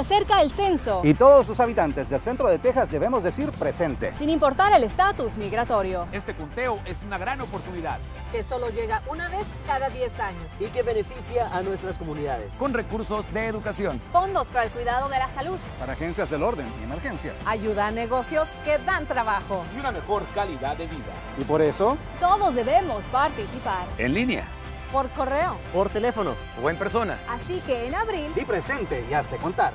acerca el censo. Y todos los habitantes del centro de Texas debemos decir presente. Sin importar el estatus migratorio. Este conteo es una gran oportunidad. Que solo llega una vez cada 10 años. Y que beneficia a nuestras comunidades. Con recursos de educación. Fondos para el cuidado de la salud. Para agencias del orden y emergencia. Ayuda a negocios que dan trabajo. Y una mejor calidad de vida. Y por eso... Todos debemos participar. En línea por correo. Por teléfono. O en persona. Así que en abril. Y presente y hazte contar.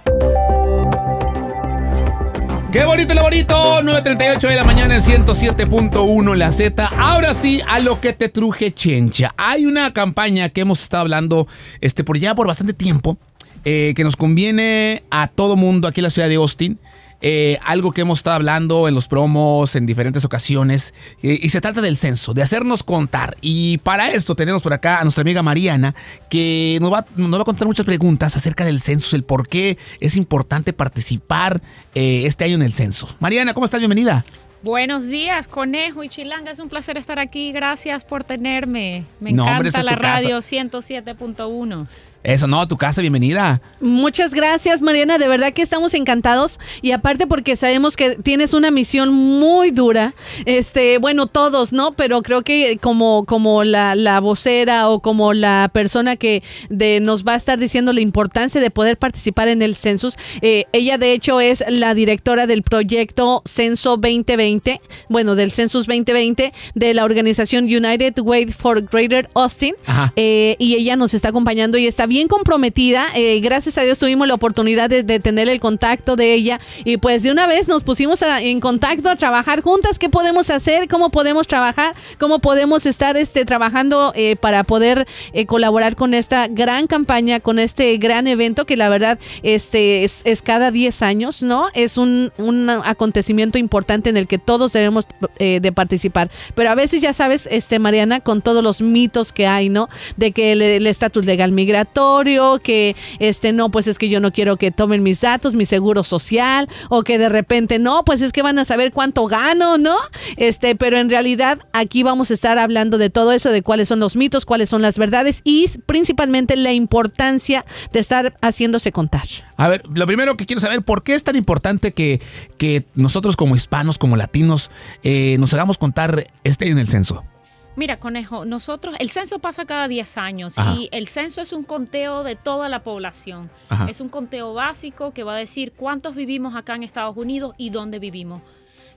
¡Qué bonito lo bonito! 9.38 de la mañana en 107.1 La Z. Ahora sí, a lo que te truje chencha. Hay una campaña que hemos estado hablando este, por ya por bastante tiempo, eh, que nos conviene a todo mundo aquí en la ciudad de Austin. Eh, algo que hemos estado hablando en los promos en diferentes ocasiones, eh, y se trata del censo, de hacernos contar. Y para esto tenemos por acá a nuestra amiga Mariana, que nos va, a contar muchas preguntas acerca del censo, el por qué es importante participar eh, este año en el censo. Mariana, ¿cómo estás? Bienvenida. Buenos días, Conejo y Chilanga. Es un placer estar aquí. Gracias por tenerme. Me encanta la radio 107.1. Eso, no, tu casa, bienvenida. Muchas gracias, Mariana. De verdad que estamos encantados. Y aparte porque sabemos que tienes una misión muy dura. Este, bueno, todos, ¿no? Pero creo que como, como la, vocera o como la persona que nos va a estar diciendo la importancia de poder participar en el census. Eh, ella, de hecho, es la directora del proyecto Censo 2020, bueno, del Census 2020 de la organización United Way for Greater Austin. Eh, y ella nos está acompañando y está bien bien comprometida. Eh, gracias a Dios tuvimos la oportunidad de, tener el contacto de ella y pues de una vez nos pusimos en contacto a trabajar juntas. ¿Qué podemos hacer? ¿Cómo podemos trabajar? ¿Cómo podemos estar este, trabajando eh, para poder eh, colaborar con esta gran campaña, con este gran evento que la verdad este, es, cada 10 años, ¿no? Es un, acontecimiento importante en el que todos debemos eh, de participar. Pero a veces ya sabes, este, Mariana, con todos los mitos que hay, ¿no? De que el estatus legal migratorio, que este no, pues es que yo no quiero que tomen mis datos, mi seguro social, o que de repente no, pues es que van a saber cuánto gano, ¿no? Este, pero en realidad aquí vamos a estar hablando de todo eso, de cuáles son los mitos, cuáles son las verdades y principalmente la importancia de estar haciéndose contar. A ver, lo primero que quiero saber, ¿por qué es tan importante que, que nosotros como hispanos, como latinos, eh, nos hagamos contar este en el censo? Mira, conejo, nosotros, el censo pasa cada 10 años y el censo es un conteo de toda la población. Es un conteo básico que va a decir cuántos vivimos acá en Estados Unidos y dónde vivimos.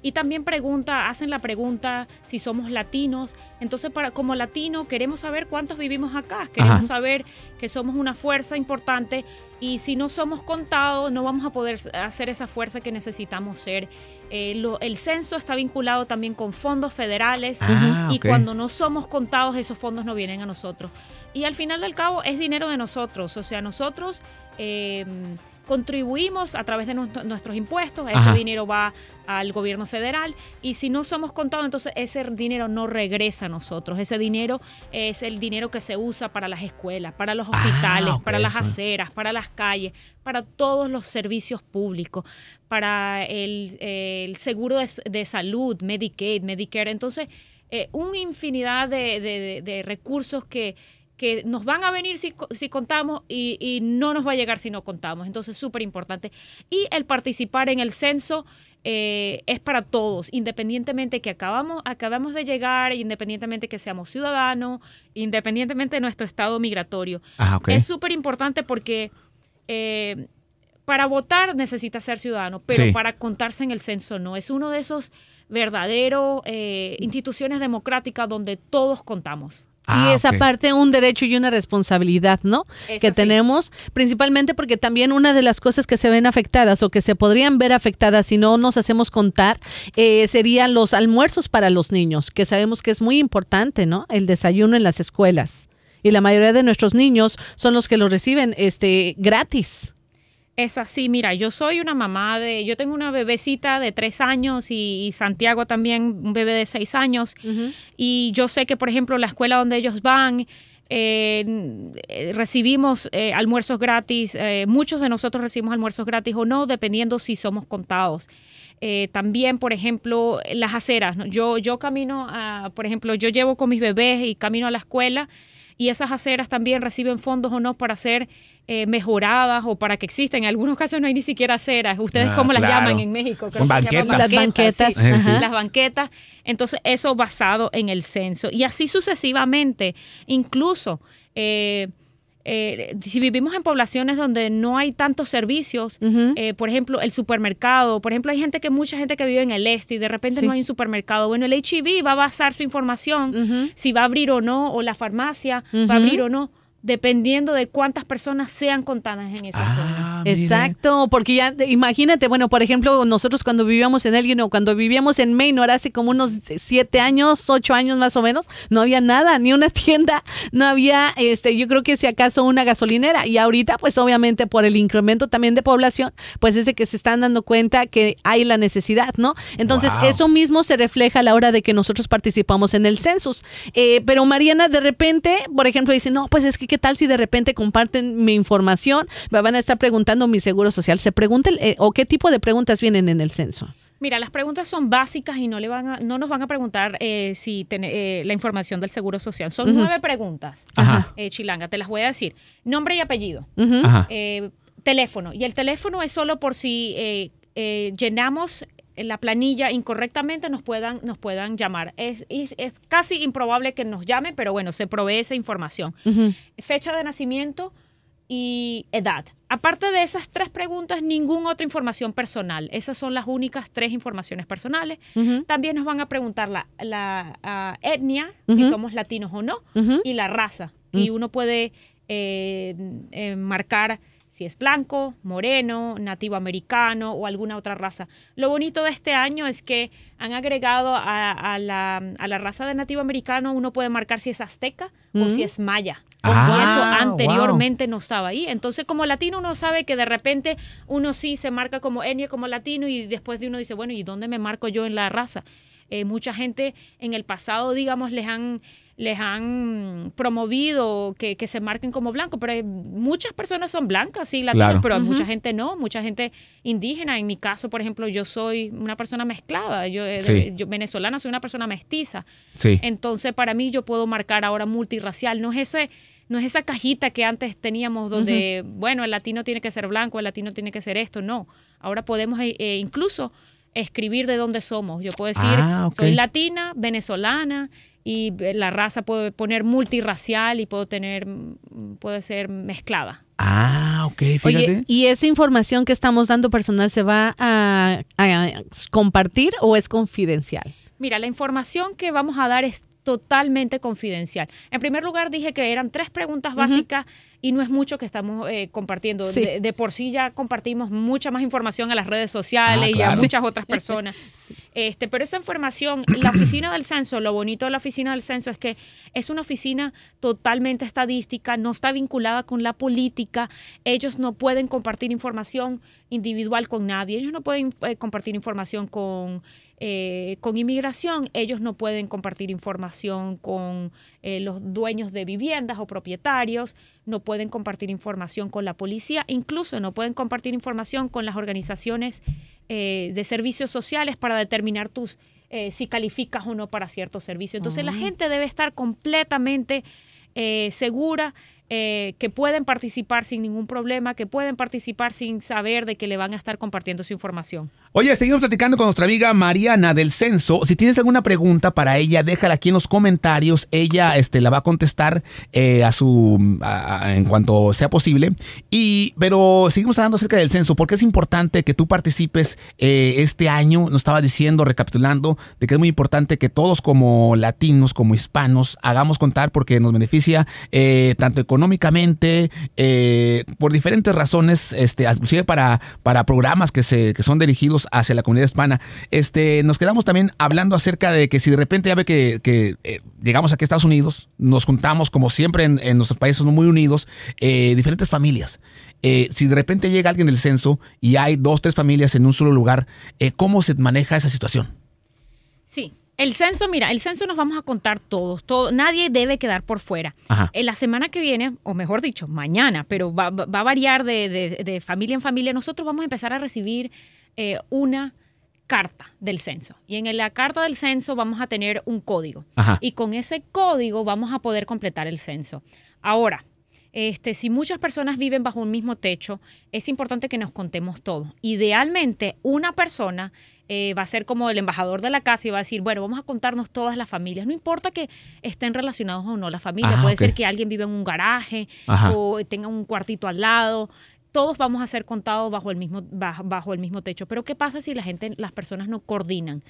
Y también pregunta, hacen la pregunta si somos latinos. Entonces, para, como latino, queremos saber cuántos vivimos acá, queremos saber que somos una fuerza importante y si no somos contados, no vamos a poder hacer esa fuerza que necesitamos ser. Eh, el censo está vinculado también con fondos federales ah, y cuando no somos contados, esos fondos no vienen a nosotros. Y al final del cabo, es dinero de nosotros. O sea, nosotros... Eh, contribuimos a través de nuestros impuestos, ese dinero va al gobierno federal y si no somos contados, entonces ese dinero no regresa a nosotros. Ese dinero es el dinero que se usa para las escuelas, para los ah, hospitales, para las aceras, para las calles, para todos los servicios públicos, para el, seguro de, salud, Medicaid, Medicare. Entonces, eh, una infinidad de recursos que que nos van a venir si, si contamos y, no nos va a llegar si no contamos. Entonces, súper importante. Y el participar en el censo eh, es para todos, independientemente que acabamos, acabamos de llegar, independientemente que seamos ciudadanos, independientemente de nuestro estado migratorio. Ah, es súper importante porque... Eh, para votar necesita ser ciudadano, pero para contarse en el censo no. Es uno de esos verdaderos eh, instituciones democráticas donde todos contamos. Ah, y esa parte un derecho y una responsabilidad, ¿no? que tenemos, principalmente porque también una de las cosas que se ven afectadas o que se podrían ver afectadas si no nos hacemos contar eh, serían los almuerzos para los niños, que sabemos que es muy importante, ¿no? El desayuno en las escuelas. Y la mayoría de nuestros niños son los que lo reciben este, gratis es así. Mira, yo soy una mamá de, yo tengo una bebecita de tres años y, Santiago también, un bebé de seis años. Y yo sé que, por ejemplo, la escuela donde ellos van, eh, eh, recibimos eh, almuerzos gratis. muchos de nosotros recibimos almuerzos gratis o no, dependiendo si somos contados. también, por ejemplo, las aceras. Yo, yo camino, por ejemplo, yo llevo con mis bebés y camino a la escuela y esas aceras también reciben fondos o no para ser eh, mejoradas o para que existan. En algunos casos no hay ni siquiera aceras. ¿Ustedes ah, cómo las llaman en México? las banquetas. Las banquetas. Entonces, eso basado en el censo. Y así sucesivamente. Incluso... Eh, eh, si vivimos en poblaciones donde no hay tantos servicios, eh, por ejemplo, el supermercado, por ejemplo, hay gente que mucha gente que vive en el este y de repente no hay un supermercado. Bueno, el HIV va a basar su información, si va a abrir o no, o la farmacia va a abrir o no, dependiendo de cuántas personas sean contadas en esa ah, Exacto, porque ya imagínate, bueno, por ejemplo, nosotros cuando vivíamos en Elgin o cuando vivíamos en Maynor hace como unos siete años, ocho años más o menos, no había nada, ni una tienda, no había, este, yo creo que si acaso una gasolinera. Y ahorita, pues obviamente por el incremento también de población, pues es de que se están dando cuenta que hay la necesidad, ¿no? Entonces, eso mismo se refleja a la hora de que nosotros participamos en el census. Eh, pero Mariana, de repente, por ejemplo, dice, no, pues es que ¿qué tal si de repente comparten mi información? Me van a estar preguntando mi seguro social. ¿Se preguntan eh, o qué tipo de preguntas vienen en el censo? Mira, las preguntas son básicas y no le van no nos van a preguntar eh, si eh, la información del seguro social. Son nueve preguntas, Ajá. Chilanga, te las voy a decir. Nombre y apellido. Ajá. Teléfono. Y el teléfono es solo por si llenamos la planilla incorrectamente nos puedan, nos puedan llamar. Es, es, casi improbable que nos llamen, pero bueno, se provee esa información. Fecha de nacimiento y edad. Aparte de esas tres preguntas, ninguna otra información personal. Esas son las únicas tres informaciones personales. También nos van a preguntar la, etnia, si somos latinos o no, y la raza. Y uno puede eh, eh, marcar si es blanco, moreno, nativo americano o alguna otra raza. Lo bonito de este año es que han agregado a, la, raza de nativo americano, uno puede marcar si es azteca o si mm. es maya. Porque ah, eso anteriormente no estaba ahí. Entonces, como latino, uno sabe que de repente uno sí se marca como enio como latino, y después de uno dice, bueno, ¿y dónde me marco yo en la raza? Eh, mucha gente en el pasado, digamos, les han, les han promovido que, se marquen como blanco. pero muchas personas son blancas, sí, latinas. pero mucha gente no, mucha gente indígena. En mi caso, por ejemplo, yo soy una persona mezclada, eh, yo, venezolana soy una persona mestiza. Sí. Entonces, para mí, yo puedo marcar ahora multirracial. No es ese no es esa cajita que antes teníamos donde, bueno, el latino tiene que ser blanco, el latino tiene que ser esto, no. Ahora podemos eh, incluso escribir de dónde somos. Yo puedo decir, ah, soy latina, venezolana, y la raza puedo poner multirracial y puedo tener, puede ser mezclada. Ah, ok, fíjate. ¿Y esa información que estamos dando personal se va a compartir o es confidencial? Mira, la información que vamos a dar es totalmente confidencial. En primer lugar, dije que eran tres preguntas básicas y no es mucho que estamos eh, compartiendo. De, por sí ya compartimos mucha más información a las redes sociales ah, y a muchas otras personas. Este, pero esa información, la oficina del censo, lo bonito de la oficina del censo es que es una oficina totalmente estadística, no está vinculada con la política, ellos no pueden compartir información individual con nadie, ellos no pueden eh, compartir información con eh, con inmigración, ellos no pueden compartir información con eh, los dueños de viviendas o propietarios, no pueden compartir información con la policía, incluso no pueden compartir información con las organizaciones de servicios sociales para determinar tus eh, si calificas o no para cierto servicio. Entonces la ah. gente debe estar completamente eh, segura eh, que pueden participar sin ningún problema, que pueden participar sin saber de que le van a estar compartiendo su información. Oye, seguimos platicando con nuestra amiga Mariana del Censo. Si tienes alguna pregunta para ella, déjala aquí en los comentarios. Ella este, la va a contestar eh, a su en cuanto sea posible. Y, pero seguimos hablando acerca del censo, porque es importante que tú participes eh, este año. Nos estaba diciendo, recapitulando, de que es muy importante que todos como latinos, como hispanos, hagamos contar porque nos beneficia tanto con económicamente, eh, por diferentes razones, este, inclusive para, para programas que, se, que son dirigidos hacia la comunidad hispana. Este, nos quedamos también hablando acerca de que si de repente ya ve que, eh, llegamos aquí a Estados Unidos, nos juntamos como siempre en, en nuestros países muy unidos, eh, diferentes familias. si de repente llega alguien del censo y hay dos, tres familias en un solo lugar, ¿cómo se maneja esa situación? Sí, el censo, mira, el censo nos vamos a contar todos, todo, nadie debe quedar por fuera. En eh, la semana que viene, o mejor dicho, mañana, pero va, a variar de, familia en familia, nosotros vamos a empezar a recibir eh, una carta del censo. Y en la carta del censo vamos a tener un código. Y con ese código vamos a poder completar el censo. Ahora, este, si muchas personas viven bajo un mismo techo, es importante que nos contemos todos. Idealmente, una persona eh, va a ser como el embajador de la casa y va a decir, bueno, vamos a contarnos todas las familias. No importa que estén relacionados o no la familia, ah, puede ser que alguien vive en un garaje o tenga un cuartito al lado. Todos vamos a ser contados bajo el mismo, bajo, el mismo techo. Pero ¿qué pasa si la gente, las personas no coordinan?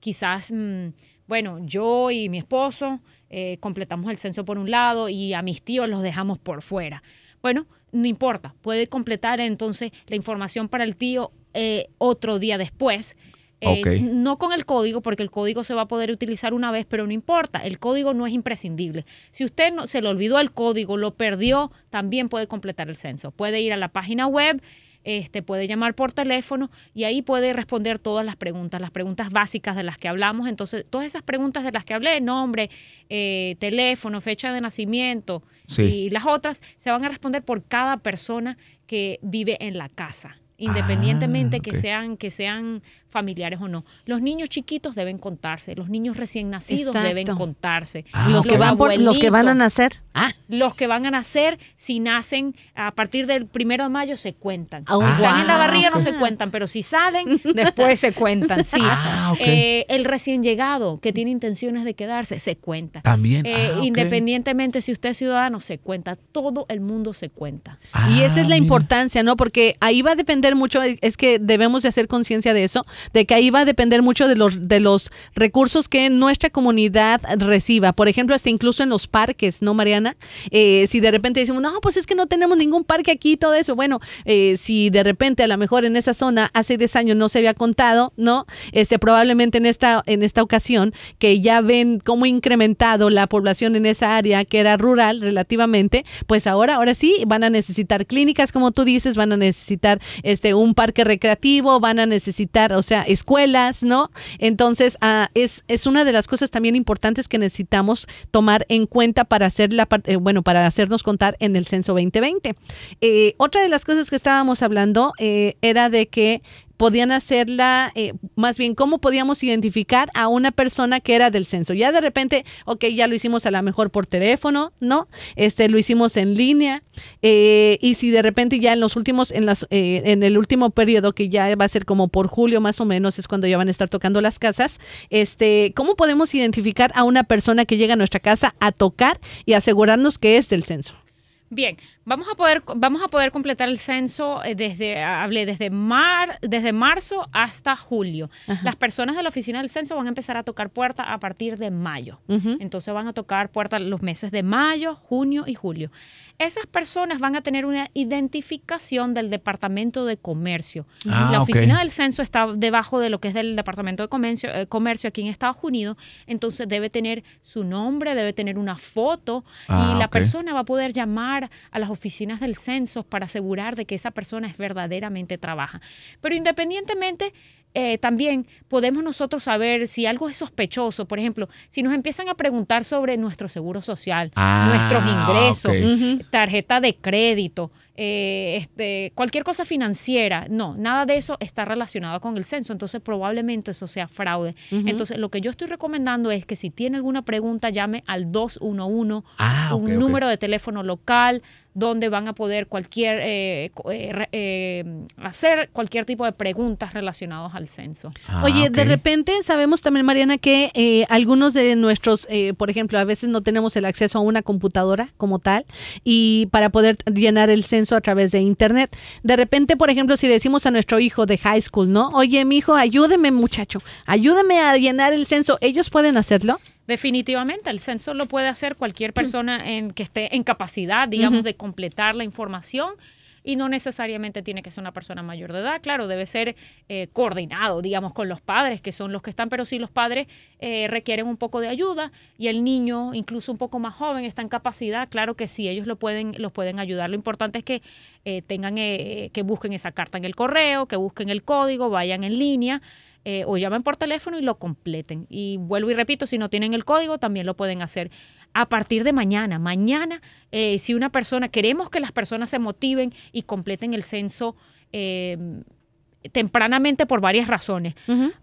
Quizás, mm, bueno, yo y mi esposo eh, completamos el censo por un lado y a mis tíos los dejamos por fuera. Bueno, no importa, puede completar entonces la información para el tío eh, otro día después Ah, no con el código, porque el código se va a poder utilizar una vez, pero no importa, el código no es imprescindible. Si usted no, se le olvidó el código, lo perdió, también puede completar el censo. Puede ir a la página web. Este, puede llamar por teléfono y ahí puede responder todas las preguntas, las preguntas básicas de las que hablamos. Entonces, todas esas preguntas de las que hablé, nombre, eh, teléfono, fecha de nacimiento y las otras, se van a responder por cada persona que vive en la casa independientemente ah, que sean que sean familiares o no. Los niños chiquitos deben contarse, los niños recién nacidos deben contarse. Ah, los, que van los que van a nacer. Ah. Los que van a nacer, si nacen a partir del primero de mayo, se cuentan. si están en la barriga no se cuentan, pero si salen, después se cuentan. Sí. Eh, el recién llegado que tiene intenciones de quedarse, se cuenta. También. Eh, independientemente si usted es ciudadano, se cuenta. Todo el mundo se cuenta. y esa es la importancia, ¿no? Porque ahí va a depender mucho, es que debemos de hacer conciencia de eso, de que ahí va a depender mucho de los, de los recursos que nuestra comunidad reciba. Por ejemplo, hasta incluso en los parques, ¿no, Mariana? Eh, si de repente decimos, no, pues es que no tenemos ningún parque aquí, todo eso. Bueno, eh, si de repente a lo mejor en esa zona hace 10 años no se había contado, ¿no? Este, probablemente en esta, en esta ocasión, que ya ven cómo ha incrementado la población en esa área que era rural relativamente, pues ahora, ahora sí, van a necesitar clínicas, como tú dices, van a necesitar... Este, un parque recreativo, van a necesitar, o sea, escuelas, ¿no? Entonces, ah, es, es una de las cosas también importantes que necesitamos tomar en cuenta para hacer la parte, eh, bueno, para hacernos contar en el censo 2020. Eh, otra de las cosas que estábamos hablando eh, era de que podían hacerla, eh, más bien cómo podíamos identificar a una persona que era del censo. Ya de repente, ok, ya lo hicimos a lo mejor por teléfono, ¿no? Este, lo hicimos en línea. Eh, y si de repente ya en los últimos, en, las, eh, en el último periodo, que ya va a ser como por julio más o menos, es cuando ya van a estar tocando las casas, este, ¿cómo podemos identificar a una persona que llega a nuestra casa a tocar y asegurarnos que es del censo? Bien, Vamos a poder, vamos a poder completar el censo eh, desde, ah, hablé, desde, mar, desde marzo hasta julio. Las personas de la oficina del censo van a empezar a tocar puerta a partir de mayo. Entonces van a tocar puerta los meses de mayo, junio y julio. Esas personas van a tener una identificación del Departamento de Comercio. Ah, la oficina del censo está debajo de lo que es del Departamento de Comercio, eh, Comercio aquí en Estados Unidos. Entonces debe tener su nombre, debe tener una foto ah, y la persona va a poder llamar a las oficinas oficinas del censo para asegurar de que esa persona es verdaderamente trabaja. Pero independientemente, eh, también podemos nosotros saber si algo es sospechoso. Por ejemplo, si nos empiezan a preguntar sobre nuestro seguro social, nuestros ah, ingresos, tarjeta de crédito, eh, este, cualquier cosa financiera. No, nada de eso está relacionado con el censo, entonces probablemente eso sea fraude. Entonces, lo que yo estoy recomendando es que si tiene alguna pregunta, llame al 211, ah, un número de teléfono local donde van a poder cualquier eh, eh, hacer cualquier tipo de preguntas relacionadas al censo. Ah, Oye, de repente sabemos también, Mariana, que algunos de nuestros, por ejemplo, a veces no tenemos el acceso a una computadora como tal y para poder llenar el censo a través de Internet. De repente, por ejemplo, si decimos a nuestro hijo de high school, ¿no? Oye, mi hijo, ayúdeme muchacho, ayúdeme a llenar el censo, ¿ellos pueden hacerlo? Definitivamente, el censo lo puede hacer cualquier persona en que esté en capacidad, digamos, de completar la información y no necesariamente tiene que ser una persona mayor de edad. Claro, debe ser eh, coordinado, digamos, con los padres, que son los que están, pero si los padres eh, requieren un poco de ayuda y el niño, incluso un poco más joven, está en capacidad, claro que sí, ellos lo pueden, los pueden ayudar. Lo importante es que eh, tengan, que busquen esa carta en el correo, que busquen el código, vayan en línea. Eh, o llamen por teléfono y lo completen. Y vuelvo y repito, si no tienen el código, también lo pueden hacer a partir de mañana. Mañana, eh, si una persona, queremos que las personas se motiven y completen el censo. Eh, tempranamente por varias razones.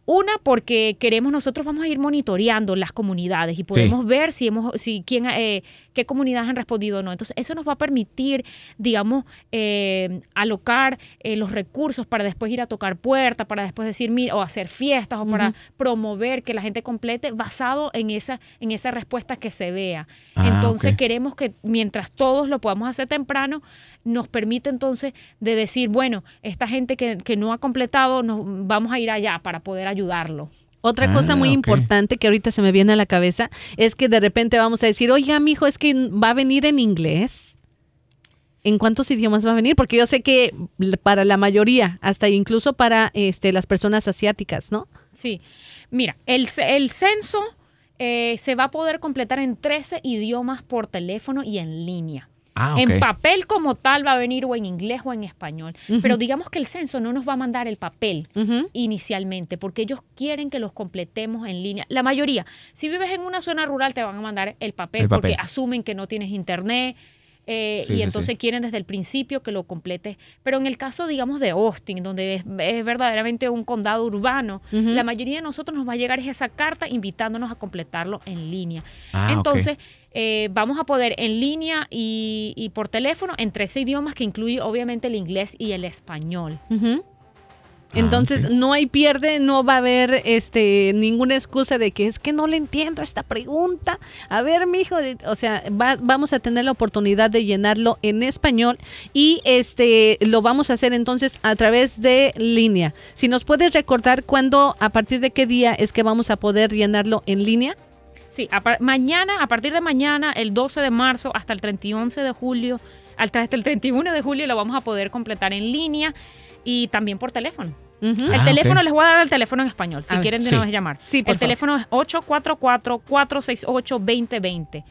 Una, porque queremos, nosotros vamos a ir monitoreando las comunidades y podemos ver si hemos, si quién, eh, qué comunidades han respondido o no. Entonces, eso nos va a permitir, digamos, eh, alocar eh, los recursos para después ir a tocar puertas, para después decir, mira, o hacer fiestas, o para promover que la gente complete basado en esa, en esa respuesta que se vea. Ah, entonces, queremos que mientras todos lo podamos hacer temprano, nos permite entonces de decir, bueno, esta gente que, que no ha completado, nos vamos a ir allá para poder ayudarlo. Otra ah, cosa muy importante que ahorita se me viene a la cabeza es que de repente vamos a decir, oiga, mijo, es que va a venir en inglés. ¿En cuántos idiomas va a venir? Porque yo sé que para la mayoría, hasta incluso para este, las personas asiáticas, ¿no? Sí. Mira, el, censo eh, se va a poder completar en 13 idiomas por teléfono y en línea. Ah, en papel como tal va a venir o en inglés o en español. Pero digamos que el censo no nos va a mandar el papel inicialmente, porque ellos quieren que los completemos en línea. La mayoría, si vives en una zona rural, te van a mandar el papel. porque asumen que no tienes internet, eh, y entonces quieren desde el principio que lo complete, Pero en el caso, digamos, de Austin, donde es, verdaderamente un condado urbano, la mayoría de nosotros nos va a llegar esa carta invitándonos a completarlo en línea. Ah, entonces, eh, vamos a poder en línea y, por teléfono en 13 idiomas que incluye obviamente el inglés y el español. Ah, entonces no hay pierde, no va a haber este ninguna excusa de que es que no le entiendo esta pregunta. A ver, mi hijo, o sea, vamos a tener la oportunidad de llenarlo en español y este lo vamos a hacer entonces a través de línea. Si nos puedes recordar cuándo, a partir de qué día es que vamos a poder llenarlo en línea. Sí, mañana, a partir de mañana, el 12 de marzo hasta el 31 de julio, hasta el 31 de julio lo vamos a poder completar en línea y también por teléfono. El ah, teléfono, les voy a dar el teléfono en español, si quieren de sí. cuatro llamar. Sí, por el teléfono es 844-468-2020.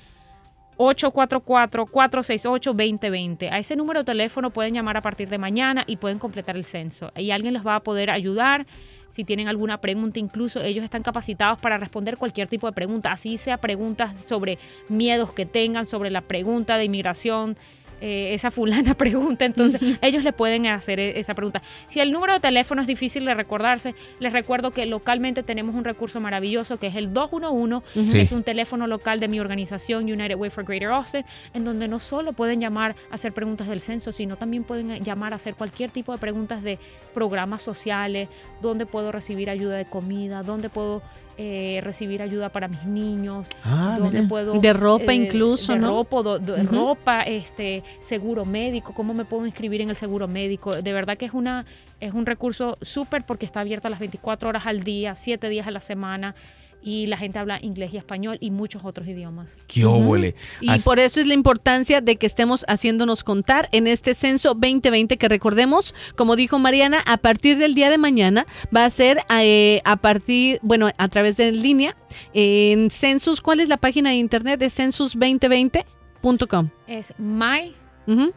844-468-2020. A ese número de teléfono pueden llamar a partir de mañana y pueden completar el censo. Y alguien les va a poder ayudar si tienen alguna pregunta, incluso ellos están capacitados para responder cualquier tipo de pregunta, así sea preguntas sobre miedos que tengan, sobre la pregunta de inmigración, eh, esa fulana pregunta, entonces ellos le pueden hacer e-, esa pregunta. Si el número de teléfono es difícil de recordarse, les recuerdo que localmente tenemos un recurso maravilloso que es el 211, es un teléfono local de mi organización United Way for Greater Austin, en donde no solo pueden llamar a hacer preguntas del censo, sino también pueden eh, llamar a hacer cualquier tipo de preguntas de programas sociales, dónde puedo recibir ayuda de comida, dónde puedo eh, recibir ayuda para mis niños, ah, puedo de ropa eh, incluso, de Ropa, ropa, este seguro médico, cómo me puedo inscribir en el seguro médico. De verdad que es una es un recurso súper porque está abierta las 24 horas al día, 7 días a la semana y la gente habla inglés y español y muchos otros idiomas. ¡Qué óvole! Y por eso es la importancia de que estemos haciéndonos contar en este censo 2020 que recordemos, como dijo Mariana, a partir del día de mañana va a ser eh, a partir, bueno, a través de línea en Census. ¿Cuál es la página de internet de Census 2020com Es my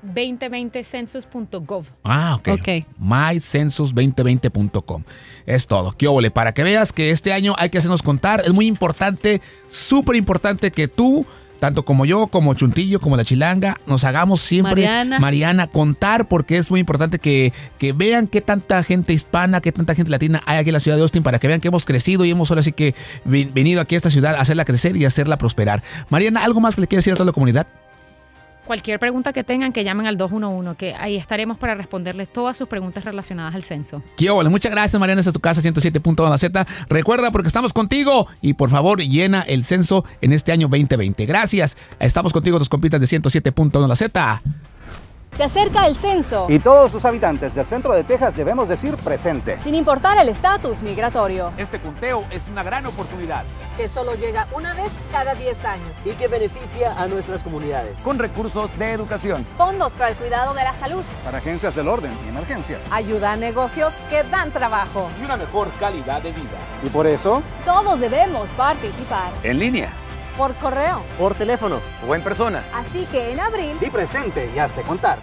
2020census.gov. Ah, ok. mycensus2020.com. Es todo. Qué Para que veas que este año hay que hacernos contar. Es muy importante, súper importante que tú tanto como yo, como Chuntillo, como la Chilanga, nos hagamos siempre, Mariana, contar, porque es muy importante que, vean qué tanta gente hispana, qué tanta gente latina hay aquí en la ciudad de Austin, para que vean que hemos crecido y hemos ahora sí que venido aquí a esta ciudad a hacerla crecer y hacerla prosperar. Mariana, ¿algo más que le quieres decir a toda la comunidad? Cualquier pregunta que tengan, que llamen al 211, que ahí estaremos para responderles todas sus preguntas relacionadas al censo. muchas gracias, Mariana. desde tu casa 107.1 Z. Recuerda, porque estamos contigo y por favor llena el censo en este año 2020. Gracias. Estamos contigo, tus compitas de 107.1 Z. Se acerca el censo. Y todos los habitantes del centro de Texas debemos decir presente. Sin importar el estatus migratorio. Este conteo es una gran oportunidad. Que solo llega una vez cada 10 años. Y que beneficia a nuestras comunidades. Con recursos de educación. Fondos para el cuidado de la salud. Para agencias del orden y emergencia. Ayuda a negocios que dan trabajo. Y una mejor calidad de vida. Y por eso... Todos debemos participar. En línea por correo, por teléfono o en persona. Así que en abril, y presente y hazte contar.